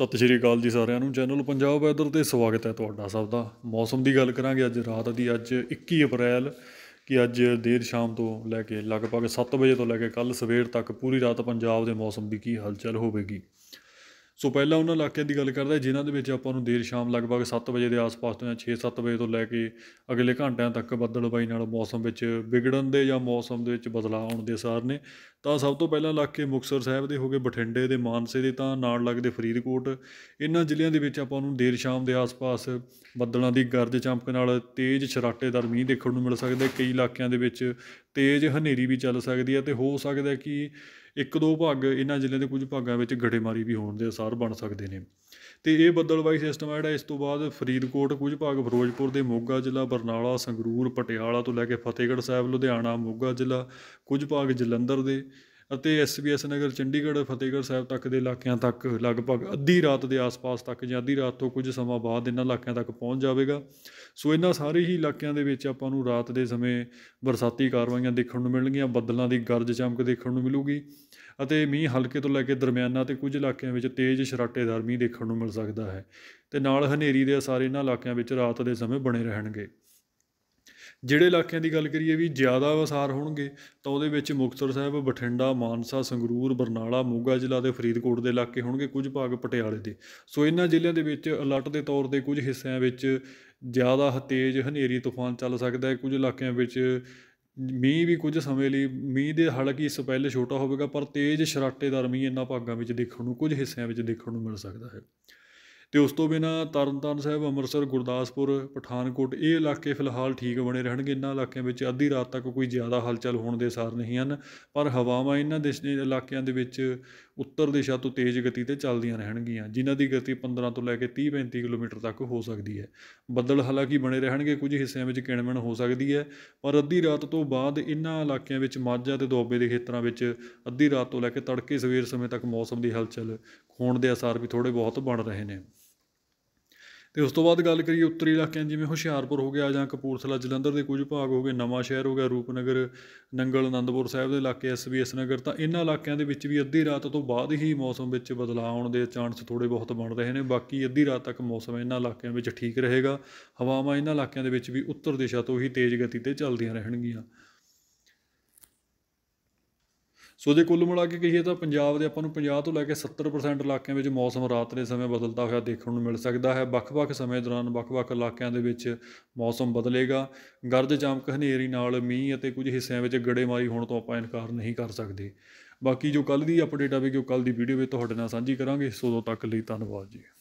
ਸਤਿ ਸ਼੍ਰੀ ਅਕਾਲ ਜੀ ਸਾਰਿਆਂ ਨੂੰ ਚੈਨਲ ਪੰਜਾਬ ਵੈਦਰ ਤੇ ਸਵਾਗਤ ਹੈ ਤੁਹਾਡਾ ਸਭ ਦਾ ਮੌਸਮ ਦੀ ਗੱਲ ਕਰਾਂਗੇ ਅੱਜ ਰਾਤ ਦੀ ਅੱਜ 21 ਅਪ੍ਰੈਲ ਕਿ ਅੱਜ ਦੇਰ ਸ਼ਾਮ ਤੋਂ ਲੈ ਕੇ ਲਗਭਗ 7 ਵਜੇ ਤੋਂ ਲੈ ਕੇ ਕੱਲ ਸਵੇਰ ਤੱਕ ਪੂਰੀ ਰਾਤ ਪੰਜਾਬ ਦੇ ਮੌਸਮ ਦੀ ਕੀ ਹਲਚਲ ਹੋਵੇਗੀ ਸੋ ਪਹਿਲਾਂ ਉਹਨਾਂ ਇਲਾਕਿਆਂ ਦੀ ਗੱਲ ਕਰਦਾ ਜਿਨ੍ਹਾਂ ਦੇ ਵਿੱਚ ਆਪਾਂ ਨੂੰ ਦੇਰ ਸ਼ਾਮ ਲਗਭਗ 7 ਵਜੇ ਦੇ ਆਸ-ਪਾਸ ਤੋਂ ਜਾਂ 6-7 ਵਜੇ ਤੋਂ ਲੈ ਕੇ ਅਗਲੇ ਘੰਟਿਆਂ ਤੱਕ ਬੱਦਲਬਾਈ ਨਾਲ ਮੌਸਮ ਵਿੱਚ ਵਿਗੜਨ ਦੇ ਜਾਂ ਮੌਸਮ ਦੇ ਵਿੱਚ ਬਦਲਾਅ ਆਉਣ ਦੇ ਅਸਰ ਨੇ ਤਾਂ ਸਭ ਤੋਂ ਪਹਿਲਾਂ ਇਲਾਕੇ ਮੁਕਸਰ ਸਾਹਿਬ ਦੇ ਹੋਗੇ ਬਠਿੰਡੇ ਦੇ ਮਾਨਸੇ ਦੇ ਤਾਂ ਨਾਲ ਲੱਗਦੇ ਫਰੀਦਕੋਟ ਇਹਨਾਂ ਜ਼ਿਲ੍ਹਿਆਂ ਦੇ ਵਿੱਚ ਆਪਾਂ ਨੂੰ ਦੇਰ ਸ਼ਾਮ ਦੇ ਆਸ-ਪਾਸ ਬੱਦਲਾਂ ਦੀ ਗਰਜ ਚਮਕ ਨਾਲ ਤੇਜ਼ ਛਰਾਟੇਦਾਰ ਮੀਂਹ ਦੇਖਣ ਨੂੰ ਮਿਲ ਸਕਦਾ ਹੈ ਕਈ ਇਲਾਕਿਆਂ ਦੇ ਵਿੱਚ ਤੇਜ਼ ਹਨੇਰੀ ਵੀ ਚੱਲ ਸਕਦੀ ਹੈ ਤੇ ਹੋ ਸਕਦਾ ਹੈ ਕਿ ਇੱਕ ਦੋ ਭਾਗ ਇਹਨਾਂ ਜ਼ਿਲ੍ਹਿਆਂ ਦੇ ਕੁਝ ਭਾਗਾਂ ਵਿੱਚ ਗੜੇਮਾਰੀ ਵੀ ਹੋਣ ਦੇ ਅਸਾਰ ਬਣ ਸਕਦੇ ਨੇ ਤੇ ਇਹ ਬੱਦਲਵਾਈ ਸਿਸਟਮ ਹੈ ਜਿਹੜਾ ਇਸ ਤੋਂ ਬਾਅਦ ਫਰੀਦਕੋਟ ਕੁਝ ਭਾਗ ਫਿਰੋਜ਼ਪੁਰ ਦੇ ਮੋਗਾ ਜ਼ਿਲ੍ਹਾ ਬਰਨਾਲਾ ਸੰਗਰੂਰ ਪਟਿਆਲਾ ਤੋਂ ਲੈ ਕੇ ਫਤਿਹਗੜ੍ਹ ਸਾਹਿਬ ਲੁਧਿਆਣਾ ਮੋਗਾ ਜ਼ਿਲ੍ਹਾ ਕੁਝ ਭਾਗ ਜਲੰਧਰ ਦੇ ਅਤੇ ਐਸਬੀਐਸ ਨਗਰ ਚੰਡੀਗੜ੍ਹ ਫਤਿਹਗੜ੍ਹ ਸਾਹਿਬ ਤੱਕ ਦੇ ਇਲਾਕਿਆਂ ਤੱਕ ਲਗਭਗ ਅੱਧੀ ਰਾਤ ਦੇ ਆਸ-ਪਾਸ ਤੱਕ ਜਾਂ ਅੱਧੀ ਰਾਤ ਤੋਂ ਕੁਝ ਸਮਾਂ ਬਾਅਦ ਇਹਨਾਂ ਇਲਾਕਿਆਂ ਤੱਕ ਪਹੁੰਚ ਜਾਵੇਗਾ ਸੋ ਇਹਨਾਂ ਸਾਰੇ ਹੀ ਇਲਾਕਿਆਂ ਦੇ ਵਿੱਚ ਆਪਾਂ ਨੂੰ ਰਾਤ ਦੇ ਸਮੇਂ ਬਰਸਾਤੀ ਕਾਰਵਾਈਆਂ ਦੇਖਣ ਨੂੰ ਮਿਲਣਗੀਆਂ ਬੱਦਲਾਂ ਦੀ ਗਰਜ ਚਮਕ ਦੇਖਣ ਨੂੰ ਮਿਲੂਗੀ ਅਤੇ ਮੀਂਹ ਹਲਕੇ ਤੋਂ ਲੈ ਕੇ ਦਰਮਿਆਨਾ ਤੇ ਕੁਝ ਇਲਾਕਿਆਂ ਵਿੱਚ ਤੇਜ਼ ਸ਼ਰਾਟੇਦਾਰ ਮੀਂਹ ਦੇਖਣ ਨੂੰ ਮਿਲ ਸਕਦਾ ਹੈ ਤੇ ਨਾਲ ਹਨੇਰੀ ਦੇ ਸਾਰੇ ਇਹਨਾਂ ਇਲਾਕਿਆਂ ਵਿੱਚ ਰਾਤ ਦੇ ਸਮੇਂ ਬਣੇ ਰਹਿਣਗੇ ਜਿਹੜੇ ਇਲਾਕਿਆਂ ਦੀ ਗੱਲ ਕਰੀਏ ਵੀ ਜ਼ਿਆਦਾ ਵਸਾਰ ਹੋਣਗੇ ਤਾਂ ਉਹਦੇ ਵਿੱਚ ਮੁਕਤਸਰ ਸਾਹਿਬ ਬਠਿੰਡਾ ਮਾਨਸਾ ਸੰਗਰੂਰ ਬਰਨਾਲਾ ਮੋਗਾ ਜ਼ਿਲ੍ਹਾ ਤੇ ਫਰੀਦਕੋਟ ਦੇ ਇਲਾਕੇ ਹੋਣਗੇ ਕੁਝ ਭਾਗ ਪਟਿਆਲੇ ਦੇ ਸੋ ਇਹਨਾਂ ਜ਼ਿਲ੍ਹਿਆਂ ਦੇ ਵਿੱਚ ਅਲਰਟ ਦੇ ਤੌਰ ਤੇ ਕੁਝ ਹਿੱਸਿਆਂ ਵਿੱਚ ਜ਼ਿਆਦਾ ਤੇਜ਼ ਹਨੇਰੀ ਤੂਫਾਨ ਚੱਲ ਸਕਦਾ ਹੈ ਕੁਝ ਇਲਾਕਿਆਂ ਵਿੱਚ ਮੀਂਹ ਵੀ ਕੁਝ ਸਮੇਂ ਲਈ ਮੀਂਹ ਦੇ ਹਲਕੀ ਸਪੈਲ ਛੋਟਾ ਹੋਵੇਗਾ ਪਰ ਤੇਜ਼ ਸ਼ਰਾਟੇਦਾਰ ਮੀਂਹ ਇਹਨਾਂ ਭਾਗਾਂ ਵਿੱਚ ਦੇਖਣ ਨੂੰ ਕੁਝ ਹਿੱਸਿਆਂ ਵਿੱਚ ਦੇਖਣ ਨੂੰ ਮਿਲ ਸਕਦਾ ਹੈ ਤੇ ਉਸ ਤੋਂ ਬਿਨਾ ਤਰਨਤਾਰਨ ਸਾਹਿਬ ਅੰਮ੍ਰਿਤਸਰ ਗੁਰਦਾਸਪੁਰ ਪਠਾਨਕੋਟ ਇਹ ਇਲਾਕੇ ਫਿਲਹਾਲ ਠੀਕ ਬਣੇ ਰਹਿਣਗੇ ਇਹਨਾਂ ਇਲਾਕਿਆਂ ਵਿੱਚ ਅੱਧੀ ਰਾਤ ਤੱਕ ਕੋਈ ਜ਼ਿਆਦਾ ਹਲਚਲ ਹੋਣ ਦੇ ਸਾਰ ਨਹੀਂ ਹਨ ਪਰ ਹਵਾਵਾਂ ਇਹਨਾਂ ਦੇ ਇਲਾਕਿਆਂ ਦੇ ਵਿੱਚ ਉੱਤਰ ਦਿਸ਼ਾ ਤੋਂ ਤੇਜ਼ ਗਤੀ ਤੇ ਚੱਲਦੀਆਂ ਰਹਿਣਗੀਆਂ ਜਿਨ੍ਹਾਂ ਦੀ ਗਤੀ 15 ਤੋਂ ਲੈ ਕੇ 30 35 ਕਿਲੋਮੀਟਰ ਤੱਕ ਹੋ ਸਕਦੀ ਹੈ ਬੱਦਲ ਹਾਲਾਂਕਿ ਬਣੇ ਰਹਿਣਗੇ ਕੁਝ ਹਿੱਸਿਆਂ ਵਿੱਚ ਕਿਣਮਣ ਹੋ ਸਕਦੀ ਹੈ ਪਰ ਅੱਧੀ ਰਾਤ ਤੋਂ ਬਾਅਦ ਇਨ੍ਹਾਂ ਇਲਾਕਿਆਂ ਵਿੱਚ ਮਾਝਾ ਤੇ ਦੋਬੇ ਦੇ ਖੇਤਰਾਂ ਵਿੱਚ ਅੱਧੀ ਰਾਤ ਤੋਂ ਲੈ ਕੇ ਤੜਕੇ ਸਵੇਰ ਸਮੇਂ ਤੱਕ ਮੌਸਮ ਦੀ ਹਲਚਲ ਹੋਣ ਦੇ ਅਸਾਰ ਵੀ ਥੋੜੇ ਬਹੁਤ ਬਣ ਰਹੇ ਨੇ ਤੇ ਉਸ ਤੋਂ ਬਾਅਦ ਗੱਲ ਕਰੀਏ ਉੱਤਰੀ ਇਲਾਕਿਆਂ ਜਿਵੇਂ ਹੁਸ਼ਿਆਰਪੁਰ ਹੋ ਗਿਆ ਜਾਂ ਕਪੂਰਥਲਾ ਜਲੰਧਰ ਦੇ ਕੁਝ ਭਾਗ ਹੋ ਗਏ ਨਵਾਂ ਸ਼ਹਿਰ ਹੋ ਗਿਆ ਰੂਪਨਗਰ ਨੰਗਲ ਅਨੰਦਪੁਰ ਸਾਹਿਬ ਦੇ ਇਲਾਕੇ ਐਸਬੀਐਸ ਨਗਰ ਤਾਂ ਇਹਨਾਂ ਇਲਾਕਿਆਂ ਦੇ ਵਿੱਚ ਵੀ ਅੱਧੀ ਰਾਤ ਤੋਂ ਬਾਅਦ ਹੀ ਮੌਸਮ ਵਿੱਚ ਬਦਲਾਅ ਆਉਣ ਦੇ ਚਾਂਸ ਥੋੜੇ ਬਹੁਤ ਬਣ ਰਹੇ ਨੇ ਬਾਕੀ ਅੱਧੀ ਰਾਤ ਤੱਕ ਮੌਸਮ ਇਹਨਾਂ ਇਲਾਕਿਆਂ ਵਿੱਚ ਠੀਕ ਰਹੇਗਾ ਹਵਾਵਾਂ ਇਹਨਾਂ ਇਲਾਕਿਆਂ ਦੇ ਵਿੱਚ ਵੀ ਉੱਤਰ ਦਿਸ਼ਾ ਤੋਂ ਹੀ ਤੇਜ਼ ਗਤੀ ਤੇ ਚੱਲਦੀਆਂ ਰਹਿਣਗੀਆਂ ਸੋ ਜੇ ਕੁੱਲ ਮਿਲਾ ਕੇ ਕਹੀਏ ਤਾਂ ਪੰਜਾਬ ਦੇ ਆਪਾਂ ਨੂੰ 50 ਤੋਂ ਲੈ ਕੇ 70% ਇਲਾਕਿਆਂ ਵਿੱਚ ਮੌਸਮ ਰਾਤ ਦੇ ਸਮੇਂ ਬਦਲਦਾ ਹੋਇਆ ਦੇਖਣ ਨੂੰ ਮਿਲ ਸਕਦਾ ਹੈ ਵੱਖ-ਵੱਖ ਸਮੇਂ ਦੌਰਾਨ ਵੱਖ-ਵੱਖ ਇਲਾਕਿਆਂ ਦੇ ਵਿੱਚ ਮੌਸਮ ਬਦਲੇਗਾ ਗਰਜ ਚਮਕ ਹਨੇਰੀ ਨਾਲ ਮੀਂਹ ਅਤੇ ਕੁਝ ਹਿੱਸਿਆਂ ਵਿੱਚ ਗੜੇਮਾਰੀ ਹੋਣ ਤੋਂ ਆਪਾਂ ਇਨਕਾਰ ਨਹੀਂ ਕਰ ਸਕਦੇ ਬਾਕੀ ਜੋ ਕੱਲ ਦੀ ਅਪਡੇਟ ਆਵੇਗੀ ਉਹ ਕੱਲ ਦੀ ਵੀਡੀਓ ਵਿੱਚ ਤੁਹਾਡੇ ਨਾਲ ਸਾਂਝੀ ਕਰਾਂਗੇ ਸੋ ਤੋਂ ਤੱਕ ਲਈ ਧੰਨਵਾਦ ਜੀ